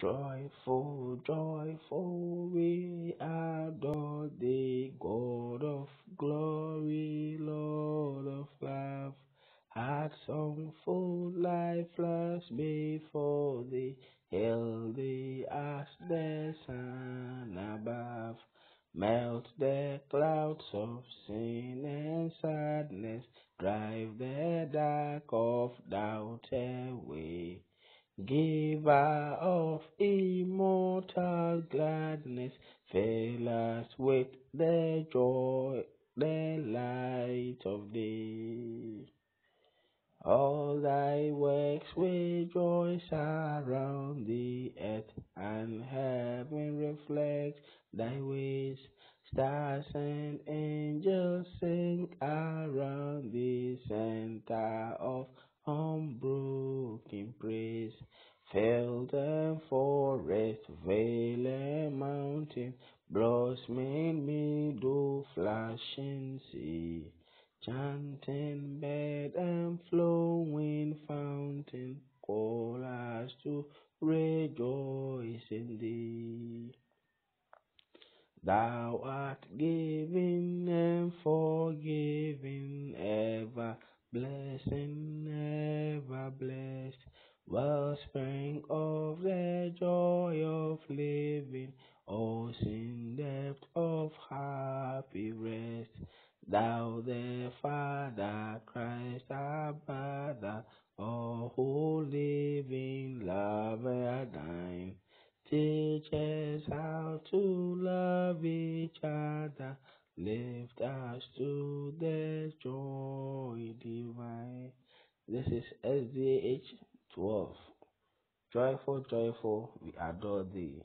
Joyful, joyful, we adore the God of glory, Lord of love. Heart song full, life flash before thee, hail thee as the sun above. Melt the clouds of sin and sadness, drive the dark of doubt away giver of immortal gladness, fill us with the joy, the light of day. All thy works with joy surround the earth, and heaven reflects thy ways. Stars and angels sing around Vale mountain, blossom, meadow, flashing sea, chanting bed and flowing fountain, call us to rejoice in thee. Thou art giving and forgiving, ever blessing, ever blessed. Wellspring of the joy of living, ocean depth of happy rest. Thou the Father, Christ our Father, all who live in love are thine. Teach us how to love each other, lift us to the joy divine. This is SDH 12. Joyful, joyful, we adore thee.